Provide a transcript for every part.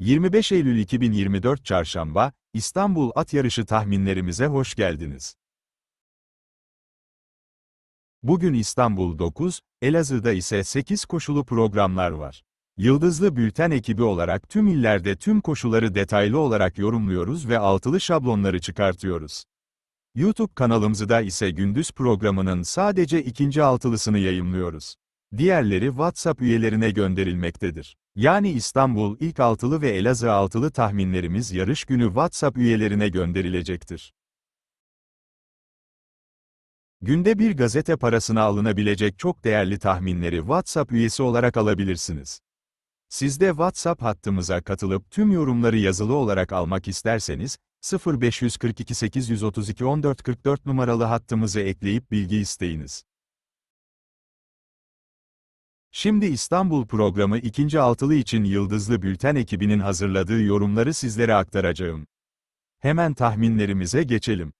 25 Eylül 2024 Çarşamba, İstanbul At Yarışı tahminlerimize hoş geldiniz. Bugün İstanbul 9, Elazığ'da ise 8 koşulu programlar var. Yıldızlı Bülten ekibi olarak tüm illerde tüm koşuları detaylı olarak yorumluyoruz ve altılı şablonları çıkartıyoruz. YouTube kanalımızda ise gündüz programının sadece ikinci altılısını yayınlıyoruz. Diğerleri WhatsApp üyelerine gönderilmektedir. Yani İstanbul ilk altılı ve Elazığ altılı tahminlerimiz yarış günü WhatsApp üyelerine gönderilecektir. Günde bir gazete parasına alınabilecek çok değerli tahminleri WhatsApp üyesi olarak alabilirsiniz. Siz de WhatsApp hattımıza katılıp tüm yorumları yazılı olarak almak isterseniz, 0542 832 1444 numaralı hattımızı ekleyip bilgi isteyiniz. Şimdi İstanbul programı ikinci altılı için Yıldızlı Bülten ekibinin hazırladığı yorumları sizlere aktaracağım. Hemen tahminlerimize geçelim.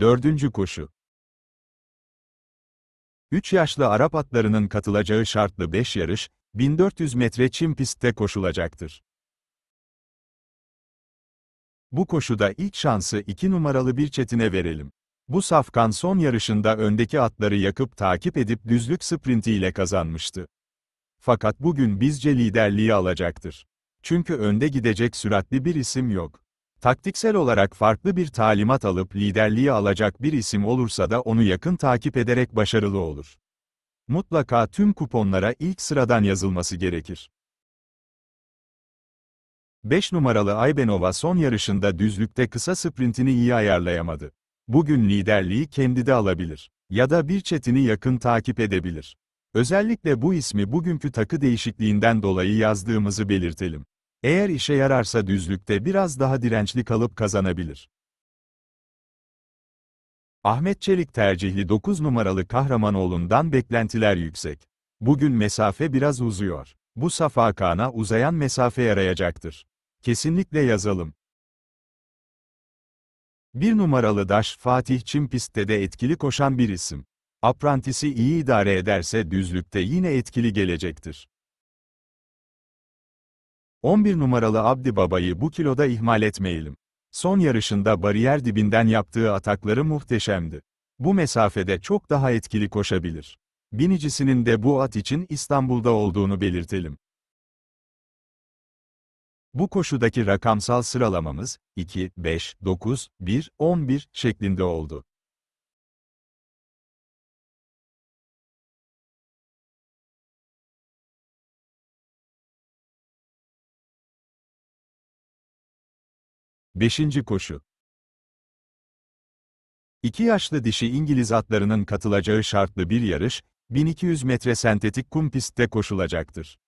Dördüncü koşu 3 yaşlı Arap atlarının katılacağı şartlı 5 yarış, 1400 metre çim pistte koşulacaktır. Bu koşuda ilk şansı 2 numaralı bir çetine verelim. Bu safkan son yarışında öndeki atları yakıp takip edip düzlük sprintiyle kazanmıştı. Fakat bugün bizce liderliği alacaktır. Çünkü önde gidecek süratli bir isim yok. Taktiksel olarak farklı bir talimat alıp liderliği alacak bir isim olursa da onu yakın takip ederek başarılı olur. Mutlaka tüm kuponlara ilk sıradan yazılması gerekir. 5 numaralı Aybenova son yarışında düzlükte kısa sprintini iyi ayarlayamadı. Bugün liderliği kendi de alabilir. Ya da bir çetini yakın takip edebilir. Özellikle bu ismi bugünkü takı değişikliğinden dolayı yazdığımızı belirtelim. Eğer işe yararsa düzlükte biraz daha dirençli kalıp kazanabilir. Ahmet Çelik tercihli 9 numaralı Kahramanoğlu'ndan beklentiler yüksek. Bugün mesafe biraz uzuyor. Bu Safa Kaan'a uzayan mesafe yarayacaktır. Kesinlikle yazalım. Bir numaralı Daş Fatih Çim pistte de etkili koşan bir isim. Aprantisi iyi idare ederse düzlükte yine etkili gelecektir. 11 numaralı Abdi Baba'yı bu kiloda ihmal etmeyelim. Son yarışında bariyer dibinden yaptığı atakları muhteşemdi. Bu mesafede çok daha etkili koşabilir. Binicisinin de bu at için İstanbul'da olduğunu belirtelim. Bu koşudaki rakamsal sıralamamız 2, 5, 9, 1, 11 şeklinde oldu. Beşinci koşu İki yaşlı dişi İngiliz atlarının katılacağı şartlı bir yarış, 1200 metre sentetik kum pistte koşulacaktır.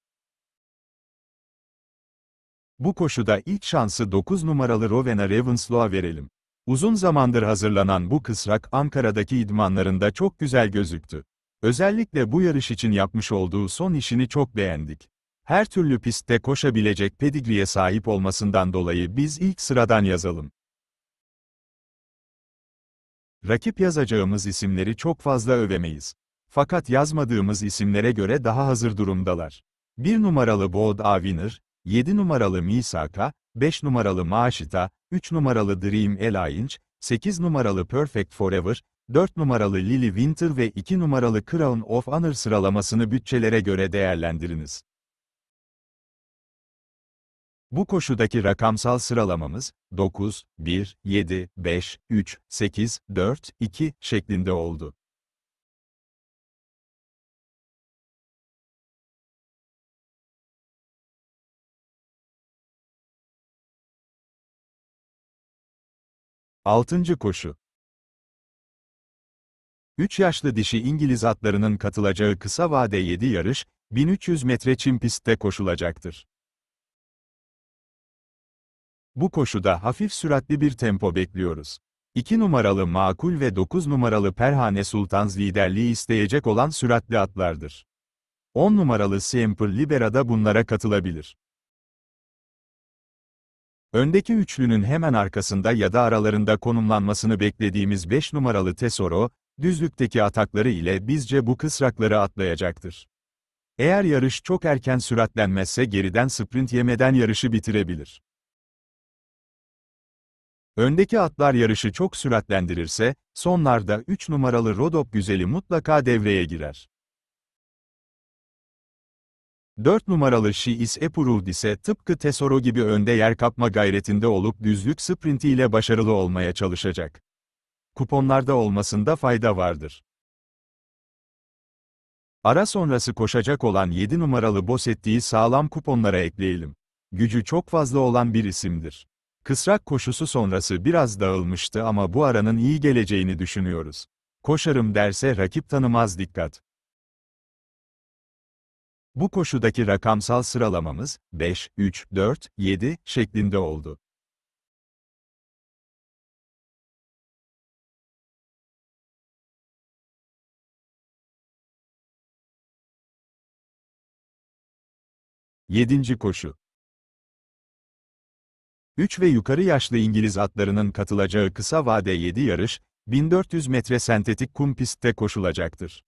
Bu koşuda ilk şansı 9 numaralı Rowena Ravensloa verelim. Uzun zamandır hazırlanan bu kısrak Ankara'daki idmanlarında çok güzel gözüktü. Özellikle bu yarış için yapmış olduğu son işini çok beğendik. Her türlü pistte koşabilecek pedigriye sahip olmasından dolayı biz ilk sıradan yazalım. Rakip yazacağımız isimleri çok fazla övemeyiz. Fakat yazmadığımız isimlere göre daha hazır durumdalar. 1 numaralı Bold Aviner, 7 numaralı Misaka, 5 numaralı Maşita, 3 numaralı Dream Alliance, 8 numaralı Perfect Forever, 4 numaralı Lily Winter ve 2 numaralı Crown of Honor sıralamasını bütçelere göre değerlendiriniz. Bu koşudaki rakamsal sıralamamız 9, 1, 7, 5, 3, 8, 4, 2 şeklinde oldu. Altıncı koşu 3 yaşlı dişi İngiliz atlarının katılacağı kısa vade 7 yarış, 1300 metre çim pistte koşulacaktır. Bu koşuda hafif süratli bir tempo bekliyoruz. 2 numaralı Makul ve 9 numaralı Perhane Sultans liderliği isteyecek olan süratli atlardır. 10 numaralı Semper Libera da bunlara katılabilir. Öndeki üçlünün hemen arkasında ya da aralarında konumlanmasını beklediğimiz 5 numaralı Tesoro, düzlükteki atakları ile bizce bu kısrakları atlayacaktır. Eğer yarış çok erken süratlenmezse geriden sprint yemeden yarışı bitirebilir. Öndeki atlar yarışı çok süratlendirirse, sonlarda 3 numaralı Rodop güzeli mutlaka devreye girer. 4 numaralı Şiis Epurud ise tıpkı Tesoro gibi önde yer kapma gayretinde olup düzlük sprintiyle başarılı olmaya çalışacak. Kuponlarda olmasında fayda vardır. Ara sonrası koşacak olan 7 numaralı Bosetti'yi sağlam kuponlara ekleyelim. Gücü çok fazla olan bir isimdir. Kısrak koşusu sonrası biraz dağılmıştı ama bu aranın iyi geleceğini düşünüyoruz. Koşarım derse rakip tanımaz dikkat. Bu koşudaki rakamsal sıralamamız 5, 3, 4, 7 şeklinde oldu. Yedinci koşu 3 ve yukarı yaşlı İngiliz atlarının katılacağı kısa vade 7 yarış, 1400 metre sentetik kum pistte koşulacaktır.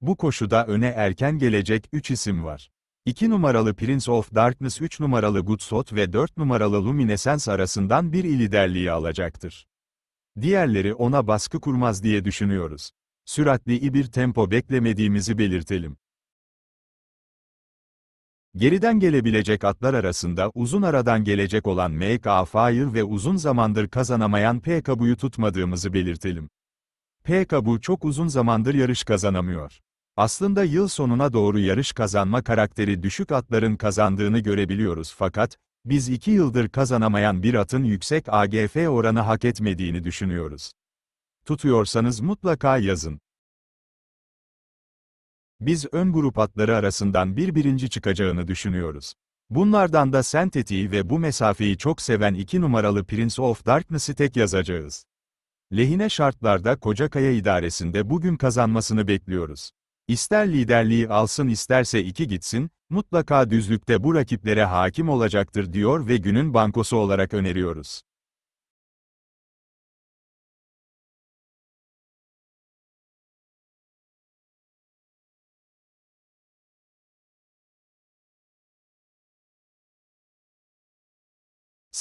Bu koşuda öne erken gelecek 3 isim var. 2 numaralı Prince of Darkness 3 numaralı Good Sot ve 4 numaralı Luminescence arasından bir liderliği alacaktır. Diğerleri ona baskı kurmaz diye düşünüyoruz. Süratli bir tempo beklemediğimizi belirtelim. Geriden gelebilecek atlar arasında uzun aradan gelecek olan MK Fire ve uzun zamandır kazanamayan P PKB'yu tutmadığımızı belirtelim. P kabuğu çok uzun zamandır yarış kazanamıyor. Aslında yıl sonuna doğru yarış kazanma karakteri düşük atların kazandığını görebiliyoruz fakat, biz iki yıldır kazanamayan bir atın yüksek AGF oranı hak etmediğini düşünüyoruz. Tutuyorsanız mutlaka yazın. Biz ön grup atları arasından bir birinci çıkacağını düşünüyoruz. Bunlardan da sentetiği ve bu mesafeyi çok seven iki numaralı Prince of Darkness'ı tek yazacağız. Lehine şartlarda Kocakaya idaresinde bugün kazanmasını bekliyoruz. İster liderliği alsın isterse iki gitsin, mutlaka düzlükte bu rakiplere hakim olacaktır diyor ve günün bankosu olarak öneriyoruz.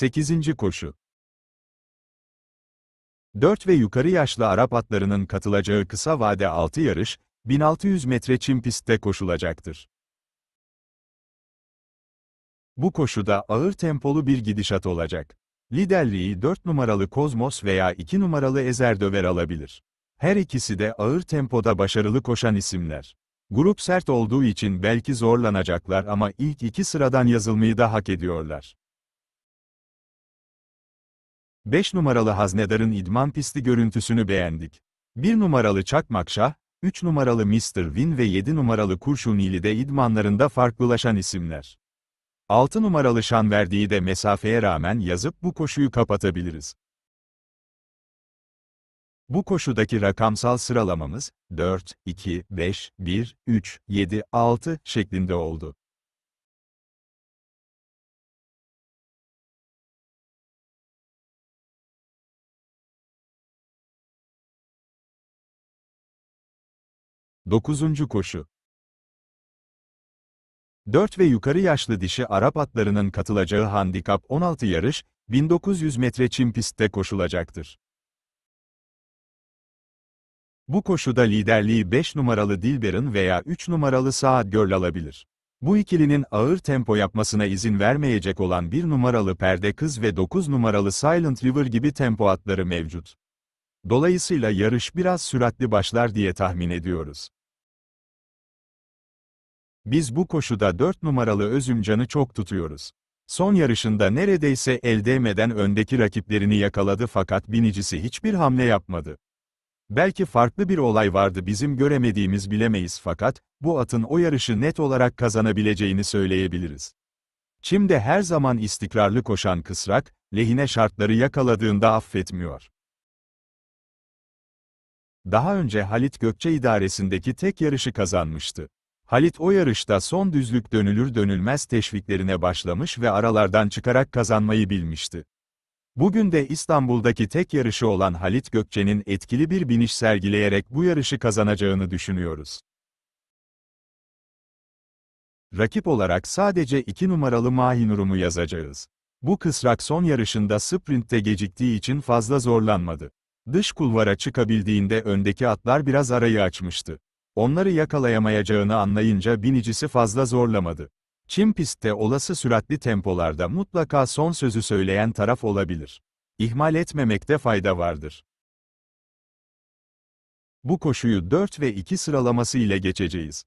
8. Koşu 4 ve yukarı yaşlı Arap atlarının katılacağı kısa vade 6 yarış, 1600 metre çim pistte koşulacaktır. Bu koşuda ağır tempolu bir gidişat olacak. Liderliği 4 numaralı Kozmos veya 2 numaralı Ezer Döver alabilir. Her ikisi de ağır tempoda başarılı koşan isimler. Grup sert olduğu için belki zorlanacaklar ama ilk iki sıradan yazılmayı da hak ediyorlar. 5 numaralı haznedarın idman pisti görüntüsünü beğendik. 1 numaralı Çakmakşah, 3 numaralı Mr. Win ve 7 numaralı de idmanlarında farklılaşan isimler. 6 numaralı şan verdiği de mesafeye rağmen yazıp bu koşuyu kapatabiliriz. Bu koşudaki rakamsal sıralamamız 4, 2, 5, 1, 3, 7, 6 şeklinde oldu. 9. Koşu 4 ve yukarı yaşlı dişi Arap atlarının katılacağı handikap 16 yarış, 1900 metre çim pistte koşulacaktır. Bu koşuda liderliği 5 numaralı Dilber'in veya 3 numaralı Saad Görl alabilir. Bu ikilinin ağır tempo yapmasına izin vermeyecek olan 1 numaralı Perde Kız ve 9 numaralı Silent River gibi tempo atları mevcut. Dolayısıyla yarış biraz süratli başlar diye tahmin ediyoruz. Biz bu koşuda 4 numaralı Özümcan'ı çok tutuyoruz. Son yarışında neredeyse el değmeden öndeki rakiplerini yakaladı fakat binicisi hiçbir hamle yapmadı. Belki farklı bir olay vardı bizim göremediğimiz bilemeyiz fakat, bu atın o yarışı net olarak kazanabileceğini söyleyebiliriz. Çim'de her zaman istikrarlı koşan kısrak, lehine şartları yakaladığında affetmiyor daha önce Halit Gökçe idaresindeki tek yarışı kazanmıştı. Halit o yarışta son düzlük dönülür dönülmez teşviklerine başlamış ve aralardan çıkarak kazanmayı bilmişti. Bugün de İstanbul'daki tek yarışı olan Halit Gökçe'nin etkili bir biniş sergileyerek bu yarışı kazanacağını düşünüyoruz. Rakip olarak sadece 2 numaralı Mahinur'umu yazacağız. Bu kısrak son yarışında sprintte geciktiği için fazla zorlanmadı. Dış kulvara çıkabildiğinde öndeki atlar biraz arayı açmıştı. Onları yakalayamayacağını anlayınca binicisi fazla zorlamadı. Çim pistte olası süratli tempolarda mutlaka son sözü söyleyen taraf olabilir. İhmal etmemekte fayda vardır. Bu koşuyu 4 ve 2 sıralaması ile geçeceğiz.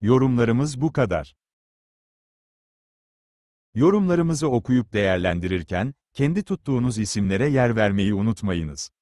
Yorumlarımız bu kadar. Yorumlarımızı okuyup değerlendirirken, kendi tuttuğunuz isimlere yer vermeyi unutmayınız.